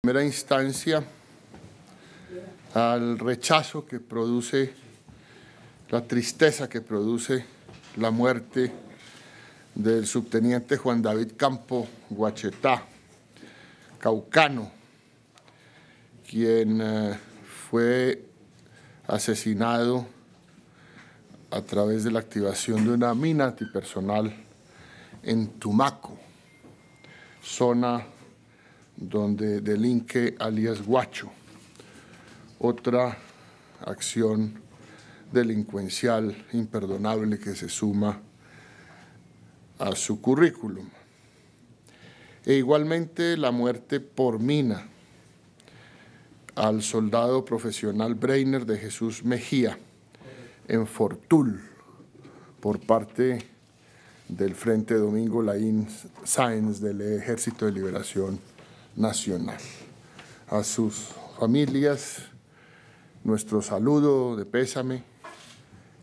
primera instancia al rechazo que produce, la tristeza que produce la muerte del subteniente Juan David Campo Guachetá, caucano, quien eh, fue asesinado a través de la activación de una mina antipersonal en Tumaco, zona donde delinque alias Guacho, otra acción delincuencial imperdonable que se suma a su currículum. E igualmente la muerte por mina al soldado profesional Breiner de Jesús Mejía en Fortul por parte del Frente Domingo Laín Sáenz del Ejército de Liberación nacional. A sus familias, nuestro saludo de pésame,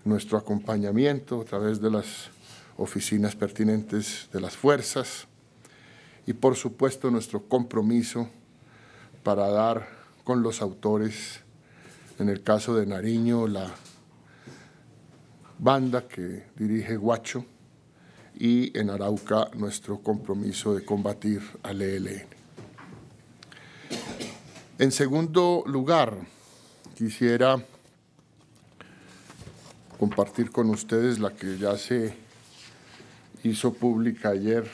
nuestro acompañamiento a través de las oficinas pertinentes de las fuerzas y por supuesto nuestro compromiso para dar con los autores, en el caso de Nariño, la banda que dirige Guacho y en Arauca nuestro compromiso de combatir al ELN. En segundo lugar, quisiera compartir con ustedes la que ya se hizo pública ayer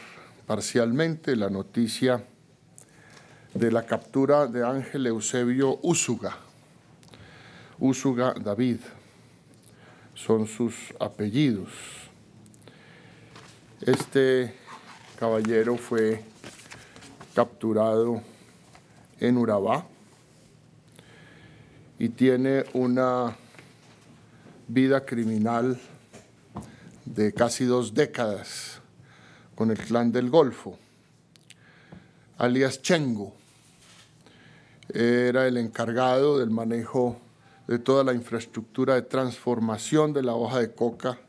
parcialmente, la noticia de la captura de Ángel Eusebio Úsuga, Úsuga David, son sus apellidos. Este caballero fue capturado en Urabá, y tiene una vida criminal de casi dos décadas con el clan del Golfo, alias Chengo. Era el encargado del manejo de toda la infraestructura de transformación de la hoja de coca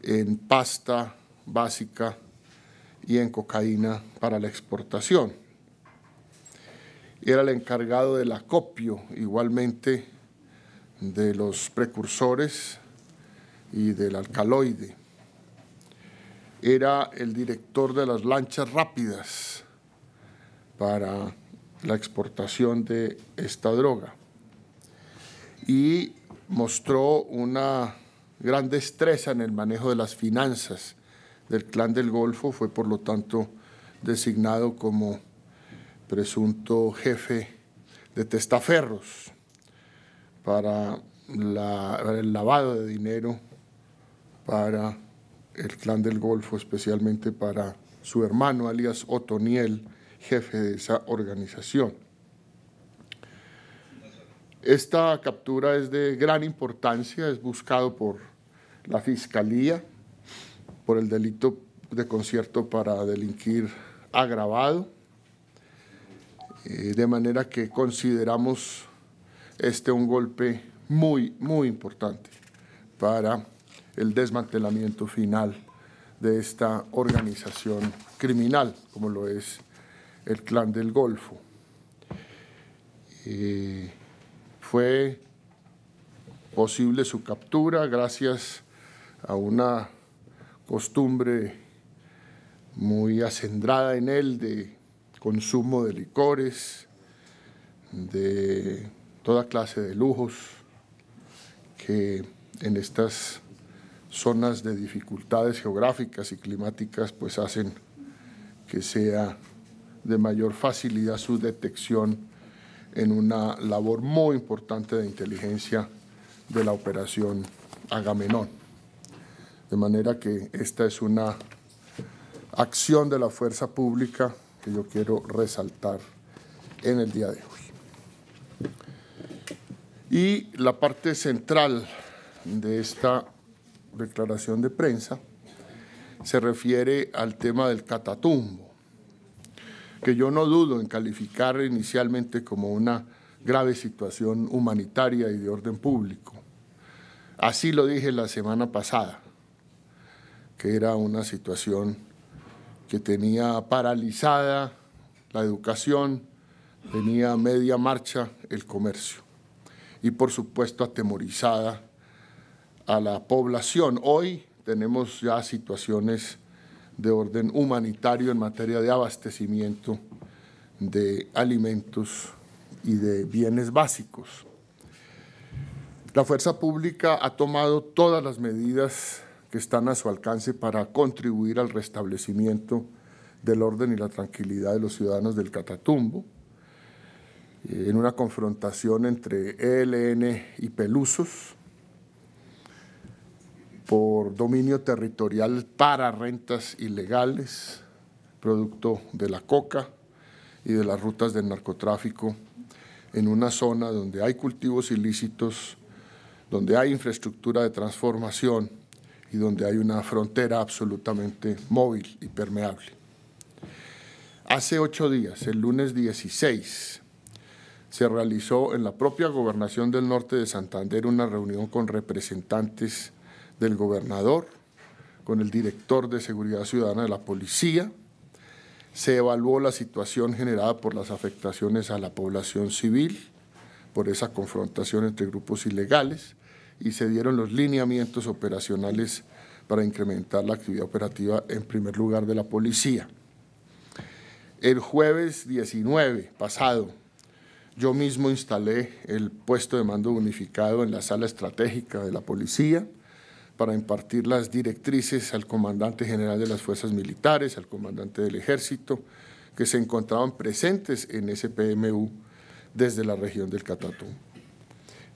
en pasta básica y en cocaína para la exportación era el encargado del acopio igualmente de los precursores y del alcaloide. Era el director de las lanchas rápidas para la exportación de esta droga y mostró una gran destreza en el manejo de las finanzas del Clan del Golfo, fue por lo tanto designado como presunto jefe de testaferros para, el lavado de dinero para el clan del Golfo, especialmente para su hermano, alias Otoniel, jefe de esa organización. Esta captura es de gran importancia, es buscado por la Fiscalía por el delito de concierto para delinquir agravado eh, de manera que consideramos este un golpe muy, muy importante para el desmantelamiento final de esta organización criminal, como lo es el Clan del Golfo. Eh, fue posible su captura gracias a una costumbre muy acendrada en él de consumo de licores, de toda clase de lujos que en estas zonas de dificultades geográficas y climáticas pues hacen que sea de mayor facilidad su detección en una labor muy importante de inteligencia de la operación Agamenón. De manera que esta es una acción de la fuerza pública que yo quiero resaltar en el día de hoy. Y la parte central de esta declaración de prensa se refiere al tema del catatumbo, que yo no dudo en calificar inicialmente como una grave situación humanitaria y de orden público. Así lo dije la semana pasada, que era una situación que tenía paralizada la educación, tenía media marcha el comercio y por supuesto atemorizada a la población. Hoy tenemos ya situaciones de orden humanitario en materia de abastecimiento de alimentos y de bienes básicos. La fuerza pública ha tomado todas las medidas que están a su alcance para contribuir al restablecimiento del orden y la tranquilidad de los ciudadanos del Catatumbo, eh, en una confrontación entre ELN y Pelusos por dominio territorial para rentas ilegales, producto de la coca y de las rutas del narcotráfico, en una zona donde hay cultivos ilícitos, donde hay infraestructura de transformación y donde hay una frontera absolutamente móvil y permeable. Hace ocho días, el lunes 16, se realizó en la propia Gobernación del Norte de Santander una reunión con representantes del gobernador, con el director de Seguridad Ciudadana de la Policía. Se evaluó la situación generada por las afectaciones a la población civil, por esa confrontación entre grupos ilegales y se dieron los lineamientos operacionales para incrementar la actividad operativa en primer lugar de la policía. El jueves 19 pasado, yo mismo instalé el puesto de mando unificado en la sala estratégica de la policía para impartir las directrices al comandante general de las fuerzas militares, al comandante del ejército, que se encontraban presentes en SPMU desde la región del Catatumbo.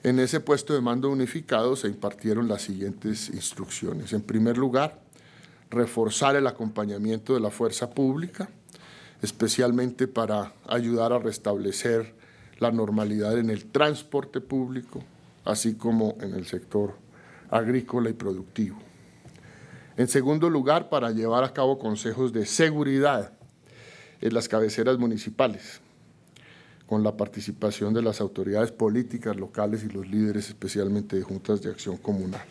En ese puesto de mando unificado se impartieron las siguientes instrucciones. En primer lugar, reforzar el acompañamiento de la fuerza pública, especialmente para ayudar a restablecer la normalidad en el transporte público, así como en el sector agrícola y productivo. En segundo lugar, para llevar a cabo consejos de seguridad en las cabeceras municipales, con la participación de las autoridades políticas locales y los líderes, especialmente de juntas de acción comunal.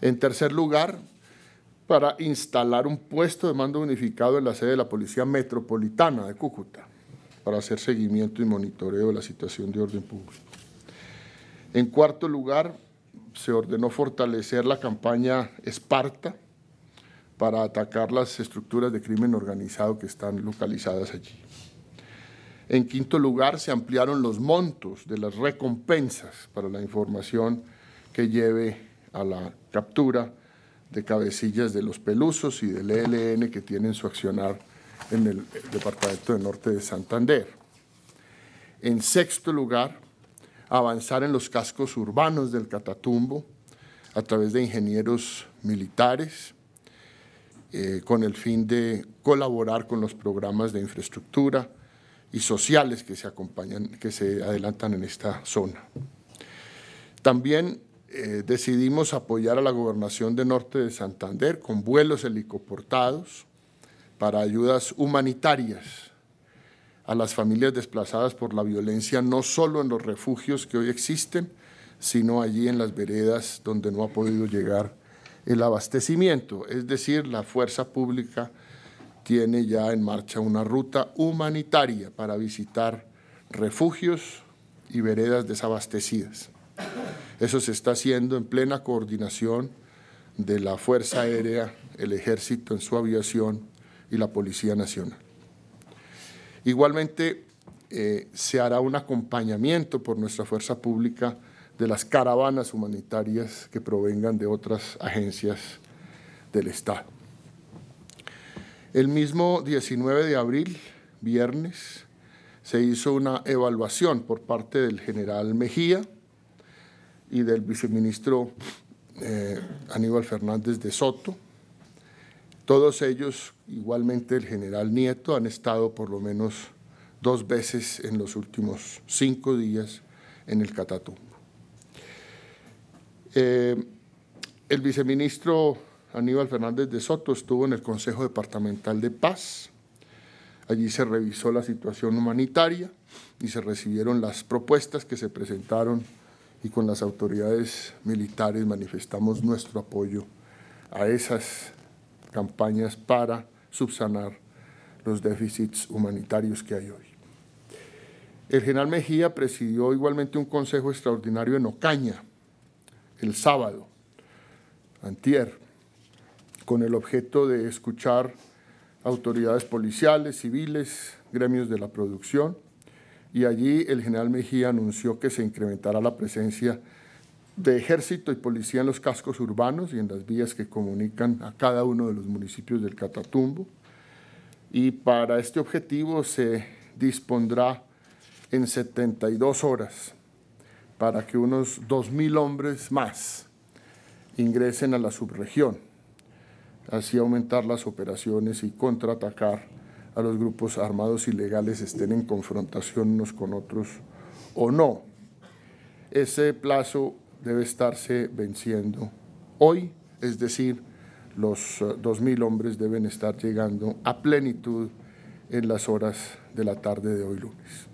En tercer lugar, para instalar un puesto de mando unificado en la sede de la Policía Metropolitana de Cúcuta, para hacer seguimiento y monitoreo de la situación de orden público. En cuarto lugar, se ordenó fortalecer la campaña Esparta para atacar las estructuras de crimen organizado que están localizadas allí. En quinto lugar, se ampliaron los montos de las recompensas para la información que lleve a la captura de cabecillas de los Pelusos y del ELN que tienen su accionar en el Departamento del Norte de Santander. En sexto lugar, avanzar en los cascos urbanos del Catatumbo a través de ingenieros militares eh, con el fin de colaborar con los programas de infraestructura, y sociales que se, acompañan, que se adelantan en esta zona. También eh, decidimos apoyar a la gobernación de Norte de Santander con vuelos helicoportados para ayudas humanitarias a las familias desplazadas por la violencia, no solo en los refugios que hoy existen, sino allí en las veredas donde no ha podido llegar el abastecimiento, es decir, la fuerza pública tiene ya en marcha una ruta humanitaria para visitar refugios y veredas desabastecidas. Eso se está haciendo en plena coordinación de la Fuerza Aérea, el Ejército en su aviación y la Policía Nacional. Igualmente, eh, se hará un acompañamiento por nuestra fuerza pública de las caravanas humanitarias que provengan de otras agencias del Estado. El mismo 19 de abril, viernes, se hizo una evaluación por parte del general Mejía y del viceministro eh, Aníbal Fernández de Soto. Todos ellos, igualmente el general Nieto, han estado por lo menos dos veces en los últimos cinco días en el Catatumbo. Eh, el viceministro Aníbal Fernández de Soto estuvo en el Consejo Departamental de Paz. Allí se revisó la situación humanitaria y se recibieron las propuestas que se presentaron y con las autoridades militares manifestamos nuestro apoyo a esas campañas para subsanar los déficits humanitarios que hay hoy. El general Mejía presidió igualmente un consejo extraordinario en Ocaña el sábado, antier, con el objeto de escuchar autoridades policiales, civiles, gremios de la producción, y allí el general Mejía anunció que se incrementará la presencia de ejército y policía en los cascos urbanos y en las vías que comunican a cada uno de los municipios del Catatumbo. Y para este objetivo se dispondrá en 72 horas para que unos 2.000 hombres más ingresen a la subregión así aumentar las operaciones y contraatacar a los grupos armados ilegales estén en confrontación unos con otros o no. Ese plazo debe estarse venciendo hoy, es decir, los 2.000 eh, hombres deben estar llegando a plenitud en las horas de la tarde de hoy lunes.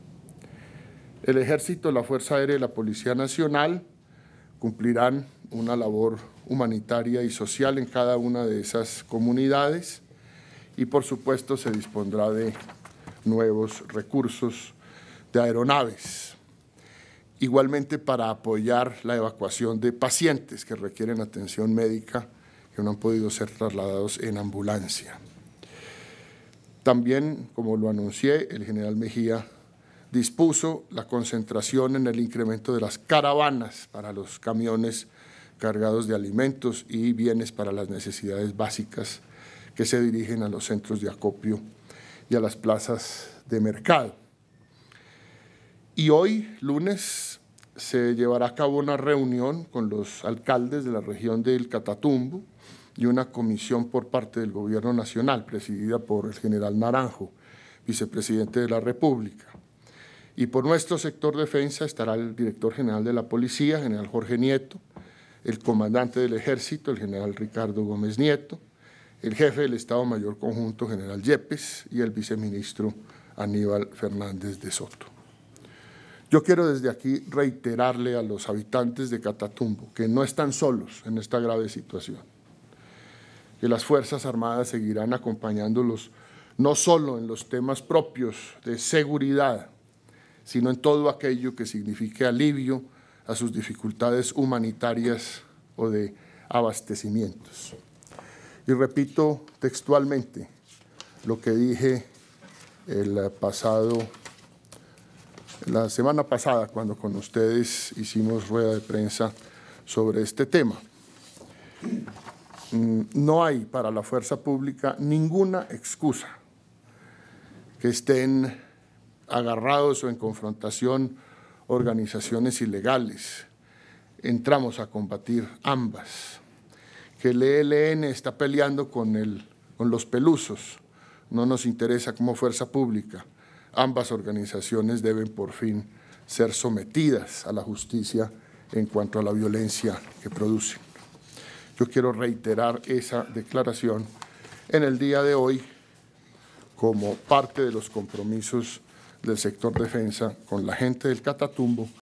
El Ejército, la Fuerza Aérea y la Policía Nacional cumplirán una labor humanitaria y social en cada una de esas comunidades y por supuesto se dispondrá de nuevos recursos de aeronaves. Igualmente para apoyar la evacuación de pacientes que requieren atención médica que no han podido ser trasladados en ambulancia. También, como lo anuncié, el general Mejía dispuso la concentración en el incremento de las caravanas para los camiones cargados de alimentos y bienes para las necesidades básicas que se dirigen a los centros de acopio y a las plazas de mercado. Y hoy, lunes, se llevará a cabo una reunión con los alcaldes de la región del Catatumbo y una comisión por parte del Gobierno Nacional, presidida por el general Naranjo, vicepresidente de la República. Y por nuestro sector defensa estará el director general de la Policía, general Jorge Nieto, el comandante del ejército, el general Ricardo Gómez Nieto, el jefe del Estado Mayor Conjunto, general Yepes, y el viceministro Aníbal Fernández de Soto. Yo quiero desde aquí reiterarle a los habitantes de Catatumbo que no están solos en esta grave situación, que las Fuerzas Armadas seguirán acompañándolos no solo en los temas propios de seguridad, sino en todo aquello que signifique alivio a sus dificultades humanitarias o de abastecimientos. Y repito textualmente lo que dije el pasado, la semana pasada cuando con ustedes hicimos rueda de prensa sobre este tema. Mm, no hay para la fuerza pública ninguna excusa que estén agarrados o en confrontación organizaciones ilegales. Entramos a combatir ambas. Que el ELN está peleando con, con los pelusos. No nos interesa como fuerza pública. Ambas organizaciones deben por fin ser sometidas a la justicia en cuanto a la violencia que producen. Yo quiero reiterar esa declaración en el día de hoy como parte de los compromisos del sector defensa, con la gente del Catatumbo,